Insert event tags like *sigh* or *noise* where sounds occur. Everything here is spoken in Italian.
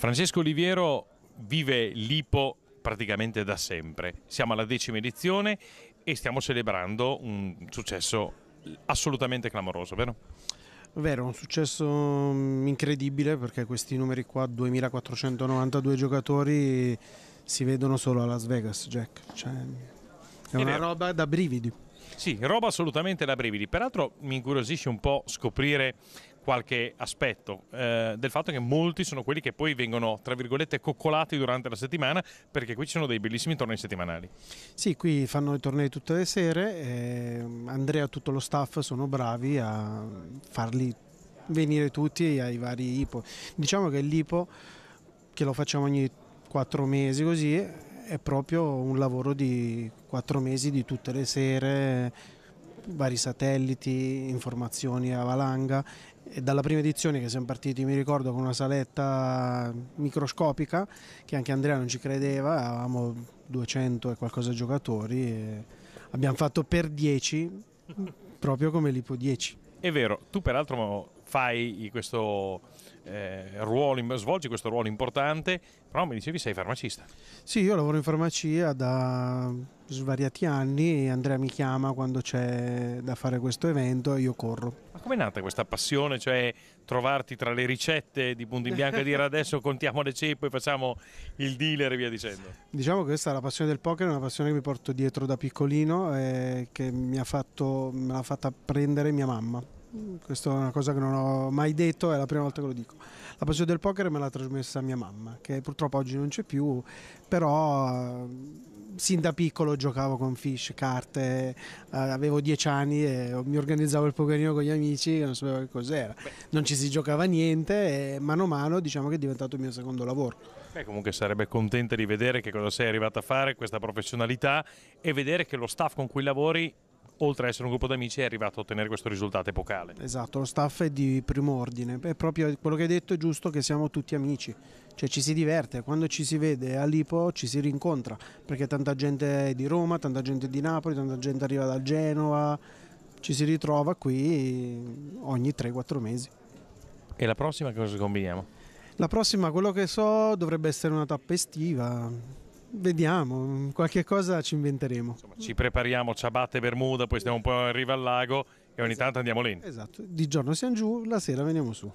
Francesco Oliviero vive l'Ipo praticamente da sempre. Siamo alla decima edizione e stiamo celebrando un successo assolutamente clamoroso, vero? Vero, un successo mm, incredibile perché questi numeri qua, 2492 giocatori, si vedono solo a Las Vegas, Jack. Cioè, è una roba da brividi. Sì, roba assolutamente da brividi. Peraltro mi incuriosisce un po' scoprire qualche aspetto eh, del fatto che molti sono quelli che poi vengono, tra virgolette, coccolati durante la settimana, perché qui ci sono dei bellissimi tornei settimanali. Sì, qui fanno i tornei tutte le sere, eh, Andrea e tutto lo staff sono bravi a farli venire tutti ai vari IPO. Diciamo che l'IPO, che lo facciamo ogni quattro mesi così, è proprio un lavoro di quattro mesi di tutte le sere, vari satelliti, informazioni a valanga e dalla prima edizione che siamo partiti, mi ricordo, con una saletta microscopica che anche Andrea non ci credeva, avevamo 200 e qualcosa giocatori e abbiamo fatto per 10 proprio come l'Ipo 10. È vero, tu peraltro fai questo eh, ruolo, svolgi questo ruolo importante, però mi dicevi sei farmacista. Sì, io lavoro in farmacia da svariati anni, Andrea mi chiama quando c'è da fare questo evento e io corro come è nata questa passione, cioè trovarti tra le ricette di Punto in Bianco e dire *laughs* adesso contiamo le ceppe e facciamo il dealer e via dicendo? Diciamo che questa è la passione del poker, è una passione che mi porto dietro da piccolino e che mi ha fatto, me l'ha fatta prendere mia mamma. Questa è una cosa che non ho mai detto, è la prima volta che lo dico. La passione del poker me l'ha trasmessa mia mamma, che purtroppo oggi non c'è più, però sin da piccolo giocavo con Fish, carte, eh, avevo dieci anni e mi organizzavo il pokerino con gli amici non sapevo che cos'era. Non ci si giocava niente e mano a mano diciamo che è diventato il mio secondo lavoro. Beh, comunque sarebbe contenta di vedere che cosa sei arrivata a fare, questa professionalità e vedere che lo staff con cui lavori oltre ad essere un gruppo d'amici, è arrivato a ottenere questo risultato epocale. Esatto, lo staff è di primo ordine. È proprio quello che hai detto è giusto che siamo tutti amici, cioè ci si diverte, quando ci si vede a Lipo ci si rincontra, perché tanta gente è di Roma, tanta gente è di Napoli, tanta gente arriva da Genova, ci si ritrova qui ogni 3-4 mesi. E la prossima cosa combiniamo? La prossima, quello che so, dovrebbe essere una tappa estiva Vediamo, qualche cosa ci inventeremo. Insomma, ci prepariamo ciabatte e bermuda, poi stiamo un po' in riva al lago e ogni esatto. tanto andiamo lì. Esatto, di giorno siamo giù, la sera veniamo su.